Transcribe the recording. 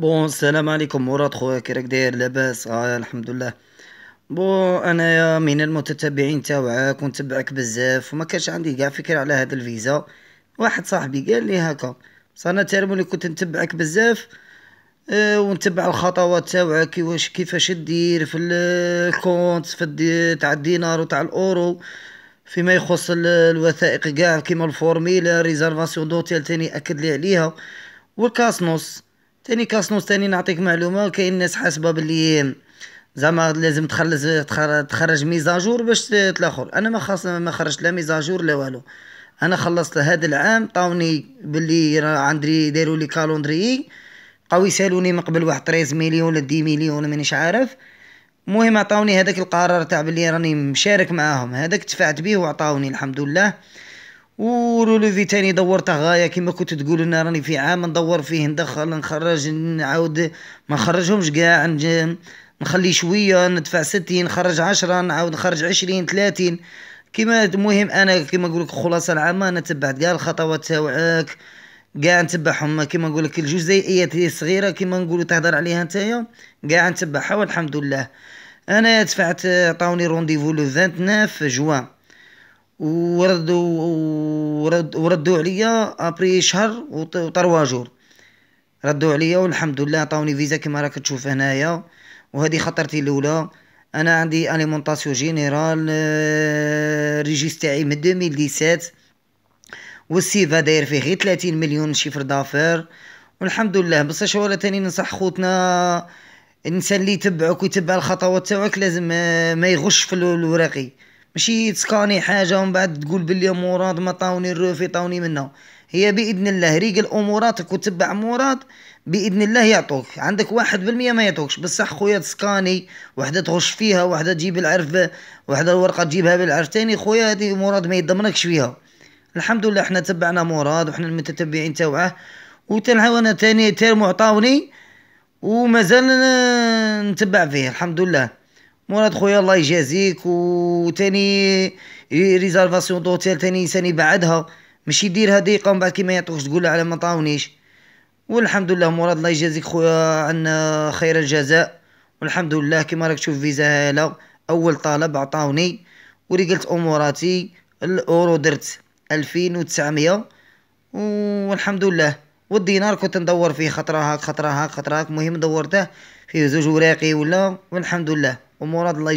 بون السلام عليكم مراد خويا كي راك داير لاباس اه الحمد لله بون انايا من المتتبعين تاوعك ونتبعك بزاف وما كانش عندي كاع فكره على هذا الفيزا واحد صاحبي قال لي هكا صانا اللي كنت نتبعك بزاف آه، ونتبع الخطوات تاوعك كيفاش كيفاش دير في الكونت في تاع الدينار وتاع الاورو فيما يخص الوثائق كاع كيما الفورميلا ريزرفاسيون دوتيل تاني اكد لي عليها والكاسنوس تاني كاسنوس تاني نعطيك معلومه كاين ناس حاسبه باللي زعما لازم تخلص تخرج ميزاجور باش تلاخر انا ما خاص ما خرجت لا ميزاجور لا والو انا خلصت هذا العام طاوني باللي راه عندي داروا لي كالوندري بقاو يسالوني من قبل واحد 13 مليون ولا 10 مليون مانيش عارف المهم عطاوني هذاك القرار تاع بلي راني مشارك معاهم هذاك دفعت بيه وعطاوني الحمد لله ورولوفي تاني دورته غايه كيما كنت تقول انا راني في عام ندور فيه ندخل نخرج نعاود ما نخرجهمش كاع نخلي شويه ندفع ستين نخرج عشرة نعاود نخرج عشرين ثلاثين كيما المهم انا كيما نقول لك الخلاصه العامه انا تبعت كاع الخطوات تاوعك كاع نتبعهم كيما نقول لك الجزئيات الصغيره كيما نقولوا تهضر عليها نتايا كاع نتبعها والحمد لله انا دفعت عطاوني رونديفو لو 29 جوان وردوا ورد وردوا عليا ابري شهر وطروا جور ردوا عليا والحمد لله عطاوني فيزا كما راك تشوف هنايا وهذه خطرتي الاولى انا عندي اليمونطاسيون جينيرال ريجيس تاعي من 2017 والسيفا داير فيه غير 30 مليون شيفر دافير والحمد لله بصح شوالا تاني ننصح خوتنا الانسان اللي يتبعك ويتبع الخطوات تاعك لازم آه، ما يغش في الوراقي ماشي تسكاني حاجه ومن بعد تقول بلي مراد ما طاوني الروفي طاوني منها هي باذن الله ريق الاموراتك وتبع مراد باذن الله يعطوك عندك واحد بالمية ما يعطوكش بصح خويا تسكاني وحده تغش فيها وحده تجيب العرف وحده الورقه تجيبها بالعرف تاني خويا هذه مراد ما يضمنكش فيها الحمد لله احنا تبعنا مراد وحنا المتتبعين تاوعه وتنحاول انا تاني تير معطاوني ومازال نتبع فيه الحمد لله مراد خويا الله يجازيك وتاني ريزارفاسيون دوتيل تاني انسان يبعدها مش يديرها ديقة ومن بعد كيما يعطوكش تقول على ما طاونيش والحمد لله مراد الله يجازيك خويا عنا خير الجزاء والحمد لله كيما راك تشوف فيزا هاله اول طالب عطاوني ورجلت اموراتي الاورو درت الفين وتسعمية والحمد لله والدينار كنت ندور فيه خطرة هاك خطرة هاك خطرة هاك المهم دورته فيه زوج وراقي ولا والحمد لله ومراد الله يجعل